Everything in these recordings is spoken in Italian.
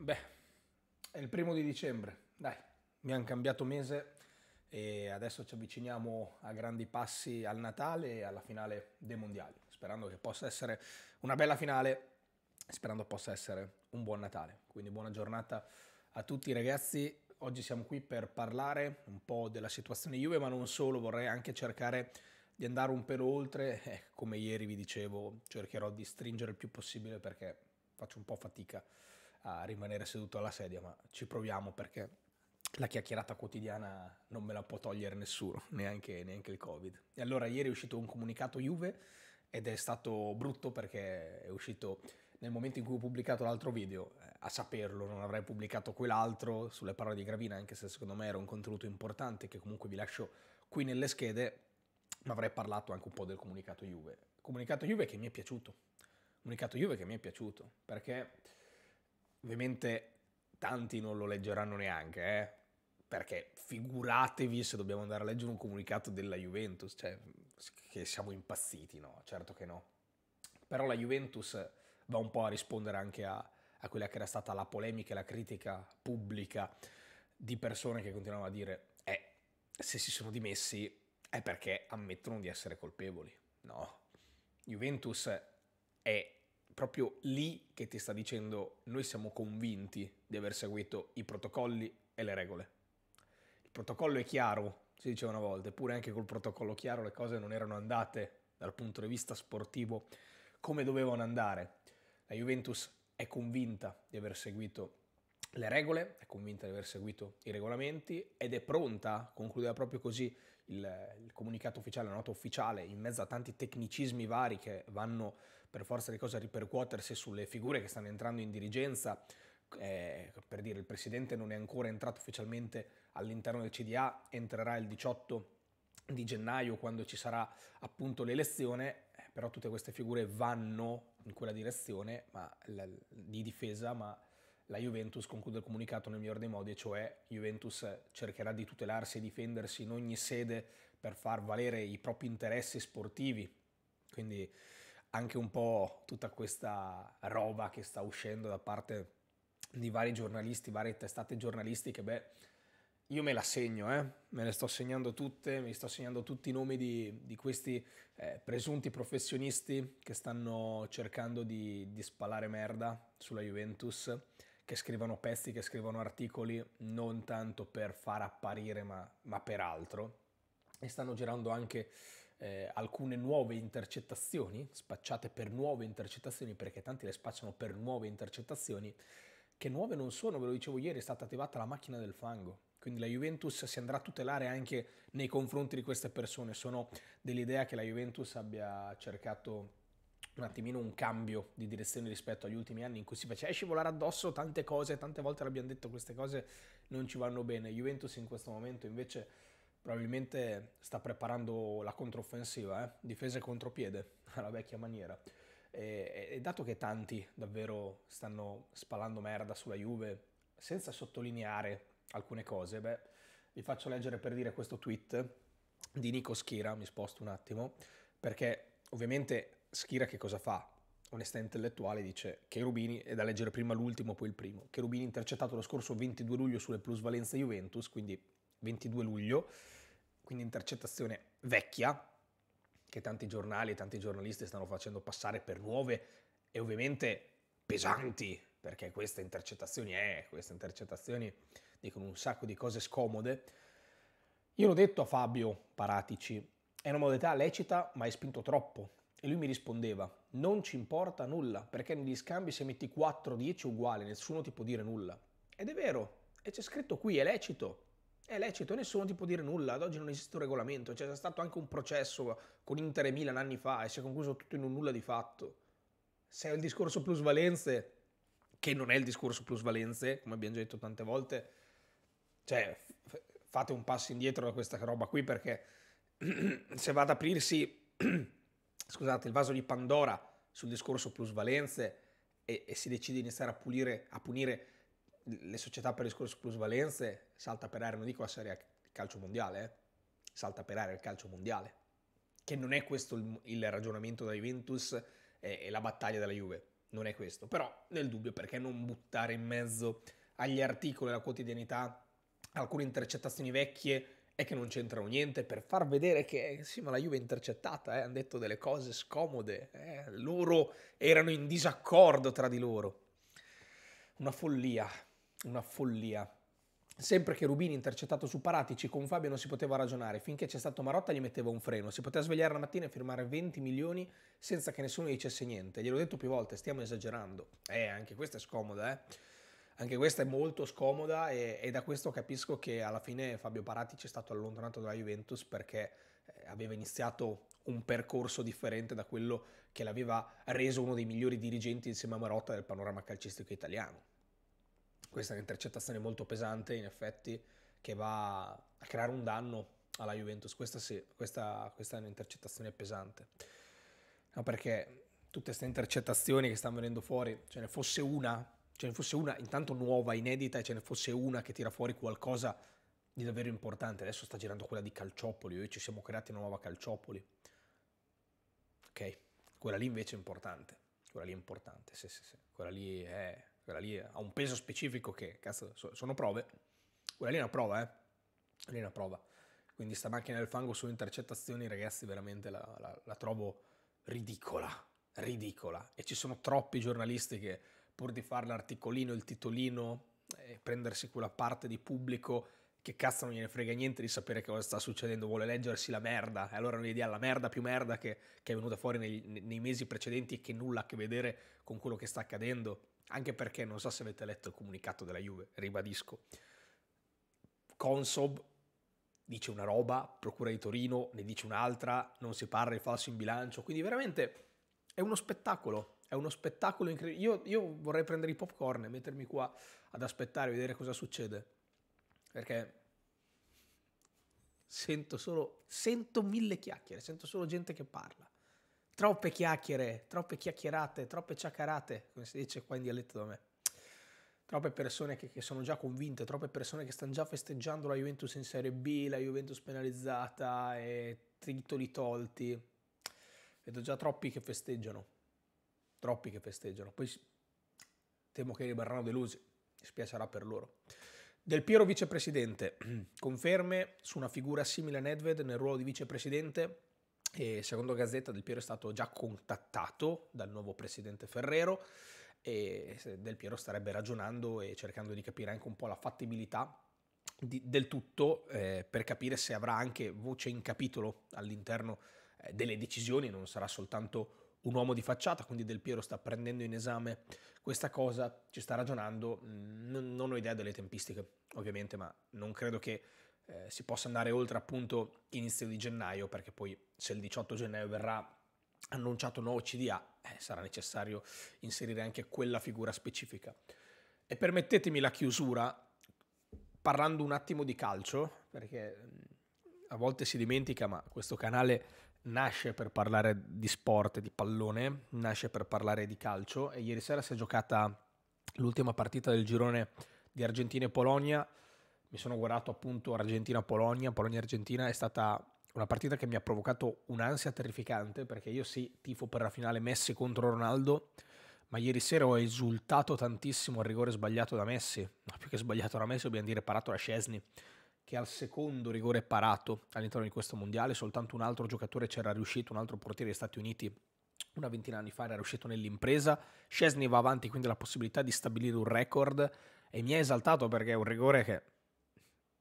Beh, è il primo di dicembre, dai, mi hanno cambiato mese e adesso ci avviciniamo a grandi passi al Natale e alla finale dei mondiali, sperando che possa essere una bella finale, sperando possa essere un buon Natale. Quindi buona giornata a tutti ragazzi, oggi siamo qui per parlare un po' della situazione Juve, ma non solo, vorrei anche cercare di andare un pelo oltre, eh, come ieri vi dicevo, cercherò di stringere il più possibile perché faccio un po' fatica a rimanere seduto alla sedia, ma ci proviamo perché la chiacchierata quotidiana non me la può togliere nessuno, neanche, neanche, il Covid. E allora ieri è uscito un comunicato Juve ed è stato brutto perché è uscito nel momento in cui ho pubblicato l'altro video, eh, a saperlo non avrei pubblicato quell'altro sulle parole di Gravina, anche se secondo me era un contenuto importante che comunque vi lascio qui nelle schede, ma avrei parlato anche un po' del comunicato Juve. Comunicato Juve che mi è piaciuto, comunicato Juve che mi è piaciuto perché Ovviamente tanti non lo leggeranno neanche, eh? perché figuratevi se dobbiamo andare a leggere un comunicato della Juventus, cioè che siamo impazziti, no? Certo che no. Però la Juventus va un po' a rispondere anche a, a quella che era stata la polemica e la critica pubblica di persone che continuavano a dire, eh, se si sono dimessi è perché ammettono di essere colpevoli, no? Juventus è proprio lì che ti sta dicendo noi siamo convinti di aver seguito i protocolli e le regole. Il protocollo è chiaro, si diceva una volta, eppure anche col protocollo chiaro le cose non erano andate dal punto di vista sportivo come dovevano andare. La Juventus è convinta di aver seguito le regole, è convinta di aver seguito i regolamenti ed è pronta, concludeva proprio così il, il comunicato ufficiale, la nota ufficiale, in mezzo a tanti tecnicismi vari che vanno per forza di cose ripercuotersi sulle figure che stanno entrando in dirigenza. Eh, per dire, il presidente non è ancora entrato ufficialmente all'interno del CDA, entrerà il 18 di gennaio quando ci sarà appunto l'elezione, eh, però tutte queste figure vanno in quella direzione ma, la, di difesa, ma la Juventus conclude il comunicato nel miglior dei modi, cioè Juventus cercherà di tutelarsi e difendersi in ogni sede per far valere i propri interessi sportivi. Quindi anche un po' tutta questa roba che sta uscendo da parte di vari giornalisti, varie testate giornalistiche, beh, io me la segno, eh? me le sto segnando tutte, mi sto segnando tutti i nomi di, di questi eh, presunti professionisti che stanno cercando di, di spalare merda sulla Juventus, che scrivono pezzi, che scrivono articoli, non tanto per far apparire, ma, ma per altro. E stanno girando anche eh, alcune nuove intercettazioni, spacciate per nuove intercettazioni, perché tanti le spacciano per nuove intercettazioni, che nuove non sono, ve lo dicevo ieri, è stata attivata la macchina del fango. Quindi la Juventus si andrà a tutelare anche nei confronti di queste persone. Sono dell'idea che la Juventus abbia cercato un attimino un cambio di direzione rispetto agli ultimi anni in cui si faceva scivolare addosso tante cose, tante volte l'abbiamo detto, queste cose non ci vanno bene. Juventus in questo momento invece probabilmente sta preparando la controffensiva, eh? difese contropiede alla vecchia maniera. E, e, dato che tanti davvero stanno spalando merda sulla Juve senza sottolineare alcune cose, beh, vi faccio leggere per dire questo tweet di Nico Schira, mi sposto un attimo, perché ovviamente Schira che cosa fa? Onestà intellettuale dice che Rubini è da leggere prima l'ultimo, poi il primo. Che Rubini intercettato lo scorso 22 luglio sulle plusvalenze Juventus, quindi 22 luglio, quindi intercettazione vecchia, che tanti giornali e tanti giornalisti stanno facendo passare per nuove e ovviamente pesanti, perché queste intercettazioni, eh, queste intercettazioni dicono un sacco di cose scomode. Io l'ho detto a Fabio Paratici, è una modalità lecita ma hai spinto troppo. E lui mi rispondeva, non ci importa nulla, perché negli scambi se metti 4-10 uguali, nessuno ti può dire nulla. Ed è vero, e c'è scritto qui, è lecito. È lecito, nessuno ti può dire nulla, ad oggi non esiste un regolamento, cioè, c'è stato anche un processo con Inter e Milan anni fa e si è concluso tutto in un nulla di fatto. Se è il discorso plusvalenze, che non è il discorso plusvalenze, come abbiamo già detto tante volte, cioè fate un passo indietro da questa roba qui perché se va ad aprirsi, scusate, il vaso di Pandora sul discorso plusvalenze e, e si decide di iniziare a, pulire, a punire le società per le scorse plusvalenze salta per aria, non dico la serie il calcio mondiale, eh, salta per aria il calcio mondiale, che non è questo il, il ragionamento della Juventus e, e la battaglia della Juve, non è questo, però nel dubbio perché non buttare in mezzo agli articoli della quotidianità alcune intercettazioni vecchie e che non c'entrano niente per far vedere che eh, sì ma la Juve è intercettata, eh, hanno detto delle cose scomode, eh, loro erano in disaccordo tra di loro. Una follia, una follia. Sempre che Rubini intercettato su Paratici con Fabio non si poteva ragionare, finché c'è stato Marotta gli metteva un freno, si poteva svegliare la mattina e firmare 20 milioni senza che nessuno gli dicesse niente, gliel'ho detto più volte, stiamo esagerando. Eh, anche questa è scomoda, eh. Anche questa è molto scomoda e, e da questo capisco che alla fine Fabio Paratici è stato allontanato dalla Juventus perché eh, aveva iniziato un percorso differente da quello che l'aveva reso uno dei migliori dirigenti insieme a Marotta del panorama calcistico italiano. Questa è un'intercettazione molto pesante, in effetti, che va a creare un danno alla Juventus. Questa sì, questa, questa è un'intercettazione pesante. No, perché tutte queste intercettazioni che stanno venendo fuori, ce ne fosse una, ce ne fosse una intanto nuova, inedita, e ce ne fosse una che tira fuori qualcosa di davvero importante. Adesso sta girando quella di Calciopoli, noi ci siamo creati una nuova Calciopoli. Ok, quella lì invece è importante. Quella lì è importante, sì, sì, sì. Quella lì è quella lì ha un peso specifico che, cazzo, sono prove, quella lì è una prova, eh, lì è una prova. Quindi sta macchina del fango sulle intercettazioni, ragazzi, veramente la, la, la trovo ridicola, ridicola. E ci sono troppi giornalisti che pur di fare l'articolino, il titolino, e eh, prendersi quella parte di pubblico che cazzo non gliene frega niente di sapere che cosa sta succedendo, vuole leggersi la merda, e allora non gli dia la merda più merda che, che è venuta fuori nei, nei, mesi precedenti e che nulla ha a che vedere con quello che sta accadendo anche perché non so se avete letto il comunicato della Juve, ribadisco. Consob dice una roba, Procura di Torino ne dice un'altra, non si parla di falso in bilancio, quindi veramente è uno spettacolo, è uno spettacolo incredibile. Io, io, vorrei prendere i popcorn e mettermi qua ad aspettare, vedere cosa succede, perché sento solo, sento mille chiacchiere, sento solo gente che parla. Troppe chiacchiere, troppe chiacchierate, troppe ciacarate, come si dice qua in dialetto da me. Troppe persone che, che sono già convinte, troppe persone che stanno già festeggiando la Juventus in Serie B, la Juventus penalizzata e titoli tolti. Vedo già troppi che festeggiano. Troppi che festeggiano. Poi temo che rimarranno delusi. Mi spiacerà per loro. Del Piero vicepresidente, conferme su una figura simile a Nedved nel ruolo di vicepresidente? E secondo Gazzetta Del Piero è stato già contattato dal nuovo presidente Ferrero e Del Piero starebbe ragionando e cercando di capire anche un po' la fattibilità di, del tutto eh, per capire se avrà anche voce in capitolo all'interno eh, delle decisioni, non sarà soltanto un uomo di facciata, quindi Del Piero sta prendendo in esame questa cosa, ci sta ragionando, mm, non, non ho idea delle tempistiche ovviamente, ma non credo che eh, si possa andare oltre appunto inizio di gennaio, perché poi se il 18 gennaio verrà annunciato nuovo CDA, eh, sarà necessario inserire anche quella figura specifica. E permettetemi la chiusura parlando un attimo di calcio, perché mm, a volte si dimentica, ma questo canale nasce per parlare di sport, di pallone, nasce per parlare di calcio e ieri sera si è giocata l'ultima partita del girone di Argentina e Polonia mi sono guardato appunto Argentina-Polonia, Polonia-Argentina è stata una partita che mi ha provocato un'ansia terrificante perché io sì tifo per la finale Messi contro Ronaldo, ma ieri sera ho esultato tantissimo al rigore sbagliato da Messi, ma più che sbagliato da Messi dobbiamo dire parato da Scesni, che al secondo rigore parato all'interno di questo mondiale, soltanto un altro giocatore c'era riuscito, un altro portiere degli Stati Uniti una ventina di anni fa era riuscito nell'impresa, Scesni va avanti quindi la possibilità di stabilire un record e mi ha esaltato perché è un rigore che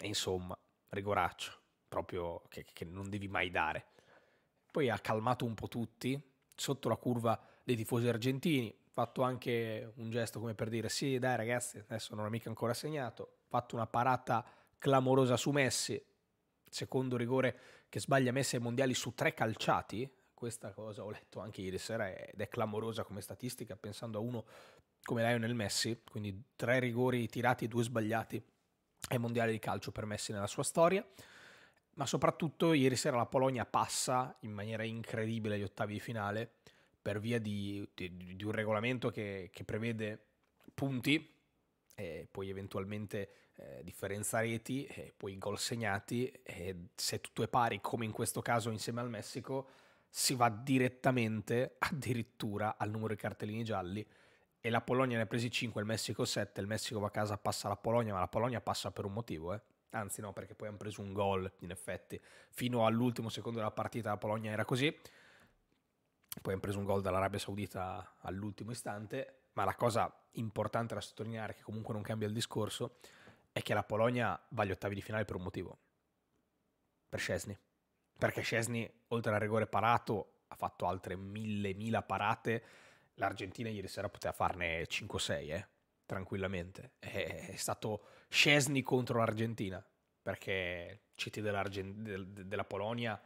e insomma, rigoraccio, proprio che, che non devi mai dare. Poi ha calmato un po' tutti, sotto la curva dei tifosi argentini, fatto anche un gesto come per dire sì dai ragazzi, adesso non ho mica ancora segnato, fatto una parata clamorosa su Messi, secondo rigore che sbaglia Messi ai mondiali su tre calciati, questa cosa ho letto anche ieri sera ed è clamorosa come statistica pensando a uno come Lionel Messi, quindi tre rigori tirati e due sbagliati ai mondiali di calcio permessi nella sua storia. Ma soprattutto ieri sera la Polonia passa in maniera incredibile agli ottavi di finale per via di, di, di un regolamento che, che prevede punti e poi eventualmente eh, differenza reti e poi gol segnati e se tutto è pari come in questo caso insieme al Messico si va direttamente addirittura al numero di cartellini gialli e la Polonia ne ha presi 5, il Messico 7, il Messico va a casa, passa la Polonia, ma la Polonia passa per un motivo, eh. Anzi no, perché poi hanno preso un gol, in effetti. Fino all'ultimo secondo della partita la Polonia era così. Poi hanno preso un gol dall'Arabia Saudita all'ultimo istante. Ma la cosa importante da sottolineare, che comunque non cambia il discorso, è che la Polonia va agli ottavi di finale per un motivo. Per Scesni. Perché Scesni, oltre al rigore parato, ha fatto altre mille, mila parate l'Argentina ieri sera poteva farne 5-6, eh, tranquillamente. È, stato Scesni contro l'Argentina, perché Citi della Polonia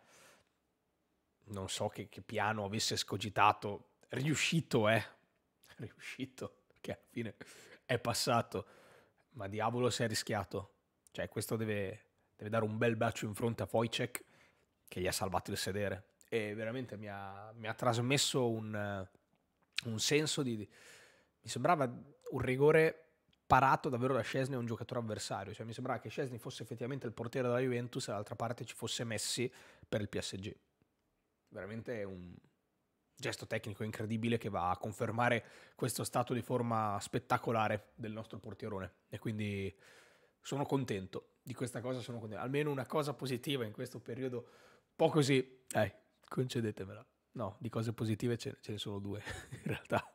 non so che, che, piano avesse scogitato, riuscito è, eh? riuscito, perché alla fine è passato, ma diavolo si è rischiato. Cioè questo deve, deve dare un bel bacio in fronte a Wojciech che gli ha salvato il sedere e veramente mi ha, mi ha trasmesso un un senso di... Mi sembrava un rigore parato davvero da Scesni a un giocatore avversario, cioè mi sembrava che Scesni fosse effettivamente il portiere della Juventus e dall'altra parte ci fosse Messi per il PSG. Veramente un gesto tecnico incredibile che va a confermare questo stato di forma spettacolare del nostro portierone e quindi sono contento di questa cosa, sono contento. Almeno una cosa positiva in questo periodo un po' così, dai, concedetemela. No, di cose positive ce, ne sono due in realtà.